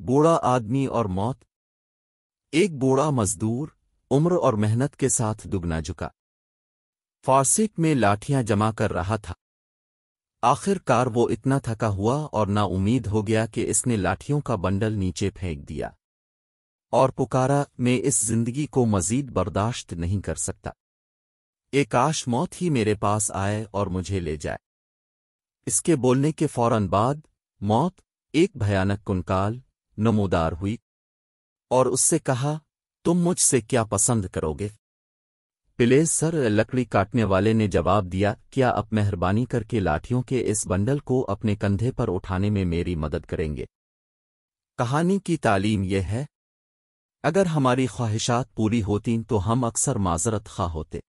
बूढ़ा आदमी और मौत एक बूढ़ा मजदूर उम्र और मेहनत के साथ दुगना झुका फारसिक में लाठियां जमा कर रहा था आखिरकार वो इतना थका हुआ और ना उम्मीद हो गया कि इसने लाठियों का बंडल नीचे फेंक दिया और पुकारा मैं इस जिंदगी को मजीद बर्दाश्त नहीं कर सकता एकाश मौत ही मेरे पास आए और मुझे ले जाए इसके बोलने के फौरन बाद मौत एक भयानक कुंकाल नमोदार हुई और उससे कहा तुम मुझसे क्या पसंद करोगे पिले सर लकड़ी काटने वाले ने जवाब दिया क्या आप मेहरबानी करके लाठियों के इस बंडल को अपने कंधे पर उठाने में मेरी मदद करेंगे कहानी की तालीम यह है अगर हमारी ख्वाहिशात पूरी होती तो हम अक्सर माजरत खा होते